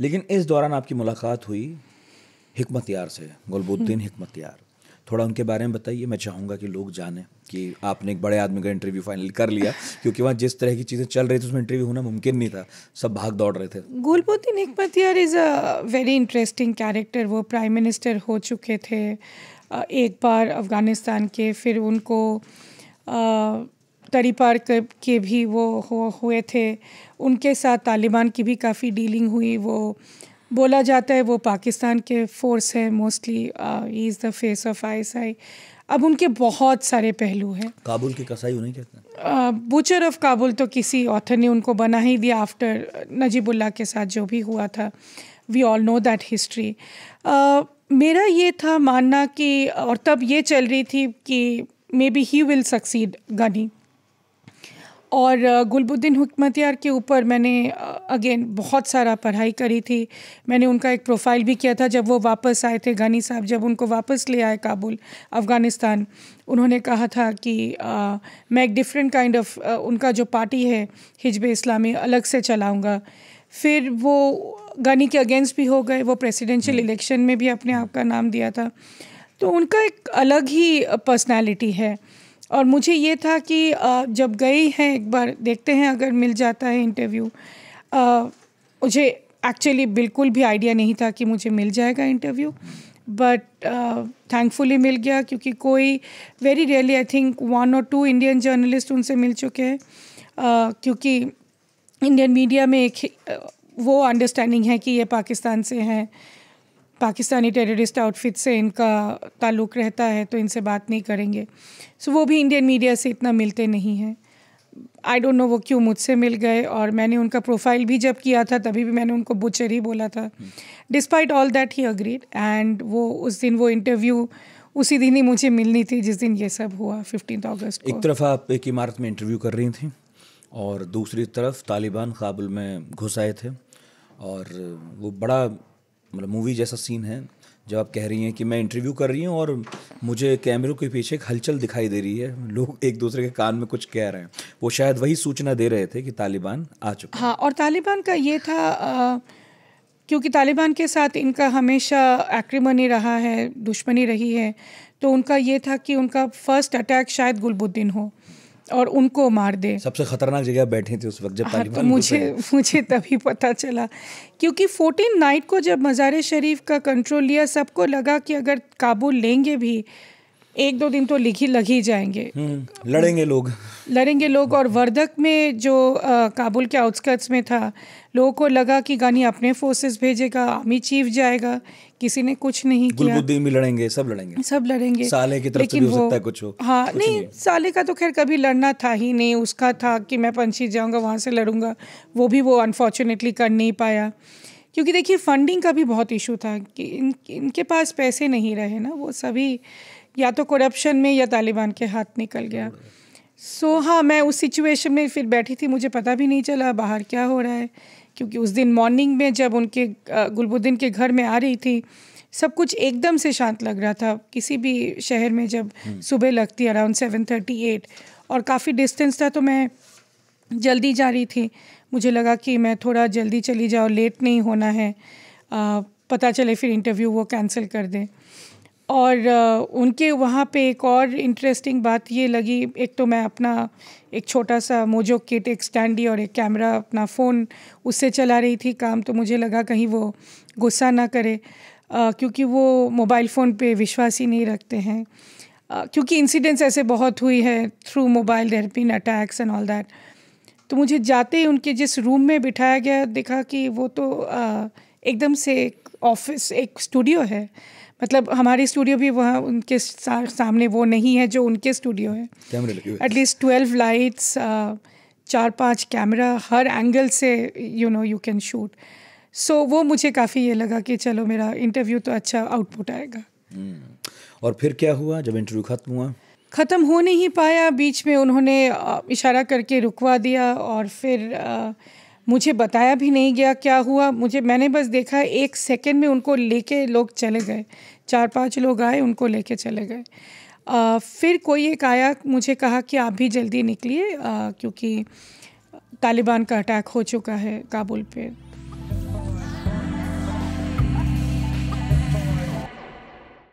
लेकिन इस दौरान आपकी मुलाकात हुई हिकमत यार से गुलबुद्दीन हम्म। हिकमत यार थोड़ा उनके बारे में बताइए मैं चाहूँगा कि लोग जाने कि आपने एक बड़े आदमी का इंटरव्यू फाइनल कर लिया क्योंकि वहाँ जिस तरह की चीज़ें चल रही थी उसमें इंटरव्यू होना मुमकिन नहीं था सब भाग दौड़ रहे थे Gulbuddin Hekmatyar is a very interesting character वो प्राइम मिनिस्टर हो चुके थे एक बार अफ़गानिस्तान के फिर उनको तरी पार्क के भी वो हो हुए थे उनके साथ तालिबान की भी काफ़ी डीलिंग हुई वो बोला जाता है वो पाकिस्तान के फोर्स है mostly is the face of ISI अब उनके बहुत सारे पहलू हैं काबुल की कसाई उन्हें कहते हैं बूचर ऑफ काबुल तो किसी ऑथर ने उनको बना ही दिया आफ्टर नजीबुल्ला के साथ जो भी हुआ था we all know that history मेरा ये था मानना कि और तब ये चल रही थी कि maybe he will succeed Ghani और गुलबुद्दीन हमतियार के ऊपर मैंने अगेन बहुत सारा पढ़ाई करी थी मैंने उनका एक प्रोफाइल भी किया था जब वो वापस आए थे गानी साहब जब उनको वापस ले आए काबुल अफ़गानिस्तान उन्होंने कहा था कि आ, मैं एक डिफरेंट काइंड ऑफ उनका जो पार्टी है हिजब इस्लामी अलग से चलाऊँगा फिर वो गानी के अगेंस्ट भी हो गए वो प्रेसिडेंशियल हम्म। इलेक्शन में भी अपने आप का नाम दिया था तो उनका एक अलग ही पर्सनैलिटी है और मुझे ये था कि जब गई हैं एक बार देखते हैं अगर मिल जाता है इंटरव्यू मुझे एक्चुअली बिल्कुल भी आइडिया नहीं था कि मुझे मिल जाएगा इंटरव्यू बट थैंकफुली मिल गया क्योंकि कोई very really I think one और टू इंडियन जर्नलिस्ट उनसे मिल चुके हैं uh, क्योंकि इंडियन मीडिया में एक वो अंडरस्टैंडिंग है कि ये पाकिस्तान से हैं पाकिस्तानी टेररिस्ट आउटफिट से इनका ताल्लुक़ रहता है तो इनसे बात नहीं करेंगे सो so, वो भी इंडियन मीडिया से इतना मिलते नहीं हैं आई डोंट नो वो क्यों मुझसे मिल गए और मैंने उनका प्रोफाइल भी जब किया था तभी भी मैंने उनको बुचर ही बोला था despite all that he agreed and वो उस दिन वो इंटरव्यू उसी दिन ही मुझे मिलनी थी जिस दिन ये सब हुआ फिफ्टीन अगस्त एक तरफ आप एक इमारत में इंटरव्यू कर रही थी और दूसरी तरफ तालिबान काबुल में घुस आए थे और वो बड़ा मतलब मूवी जैसा सीन है जब आप कह रही हैं कि मैं इंटरव्यू कर रही हूँ और मुझे कैमरों के पीछे एक हलचल दिखाई दे रही है लोग एक दूसरे के कान में कुछ कह रहे हैं वो शायद वही सूचना दे रहे थे कि तालिबान आ चुके हाँ और तालिबान का ये था आ, क्योंकि तालिबान के साथ इनका हमेशा एक्रीमनी रहा है दुश्मनी रही है तो उनका ये था कि उनका फर्स्ट अटैक शायद गुलबुद्दीन हो और उनको मार दे सबसे खतरनाक जगह बैठे थे उस वक्त जब हाँ, तो मुझे मुझे तभी पता चला क्योंकि फोर्टीन नाइट को जब मज़ार शरीफ का कंट्रोल लिया सबको लगा कि अगर काबुल लेंगे भी एक दो दिन तो लिखी लग ही जाएंगे हम्म, लड़ेंगे लोग लड़ेंगे लोग और वर्धक में जो आ, काबुल के आउटस्कर्ट्स में था लोगों को लगा कि गानी अपने फोर्सेस भेजेगा आर्मी चीफ जाएगा किसी ने कुछ नहीं किया भी लड़ेंगे सब लड़ेंगे सब लड़ेंगे साले की तरफ लेकिन हो सकता है कुछ हो हाँ कुछ नहीं, नहीं साले का तो खैर कभी लड़ना था ही नहीं उसका था कि मैं पंछी जाऊँगा वहाँ से लड़ूंगा वो भी वो अनफॉर्चुनेटली कर नहीं पाया क्योंकि देखिए फंडिंग का भी बहुत इशू था कि इन इनके पास पैसे नहीं रहे ना वो सभी या तो करप्शन में या तालिबान के हाथ निकल गया सो so, हाँ मैं उस सिचुएशन में फिर बैठी थी मुझे पता भी नहीं चला बाहर क्या हो रहा है क्योंकि उस दिन मॉर्निंग में जब उनके गुलबुद्दीन के घर में आ रही थी सब कुछ एकदम से शांत लग रहा था किसी भी शहर में जब हम्म। सुबह लगती अराउंड सेवन थर्टी एट और काफ़ी डिस्टेंस था तो मैं जल्दी जा रही थी मुझे लगा कि मैं थोड़ा जल्दी चली जाओ लेट नहीं होना है आ, पता चले फिर इंटरव्यू वो कैंसिल कर दें और उनके वहाँ पे एक और इंटरेस्टिंग बात ये लगी एक तो मैं अपना एक छोटा सा मोजो किट एक स्टैंडी और एक कैमरा अपना फ़ोन उससे चला रही थी काम तो मुझे लगा कहीं वो गुस्सा ना करे क्योंकि वो मोबाइल फ़ोन पे विश्वास ही नहीं रखते हैं क्योंकि इंसिडेंट्स ऐसे बहुत हुई है थ्रू मोबाइल डेरपिन अटैक्स एंड ऑल दैट तो मुझे जाते ही उनके जिस रूम में बिठाया गया देखा कि वो तो आ, एकदम से एक ऑफिस एक स्टूडियो है मतलब हमारी स्टूडियो भी वहाँ उनके सा, सामने वो नहीं है जो उनके स्टूडियो है एटलीस्ट ट्वेल्व लाइट्स चार पांच कैमरा हर एंगल से you know you can shoot so वो मुझे काफ़ी ये लगा कि चलो मेरा इंटरव्यू तो अच्छा आउटपुट आएगा हम्म। और फिर क्या हुआ जब इंटरव्यू ख़त्म हुआ ख़त्म हो नहीं पाया बीच में उन्होंने uh, इशारा करके रुकवा दिया और फिर uh, मुझे बताया भी नहीं गया क्या हुआ मुझे मैंने बस देखा एक सेकेंड में उनको लेके लोग चले गए चार पांच लोग आए उनको लेके चले गए आ, फिर कोई एक आया मुझे कहा कि आप भी जल्दी निकलिए क्योंकि तालिबान का अटैक हो चुका है काबुल पे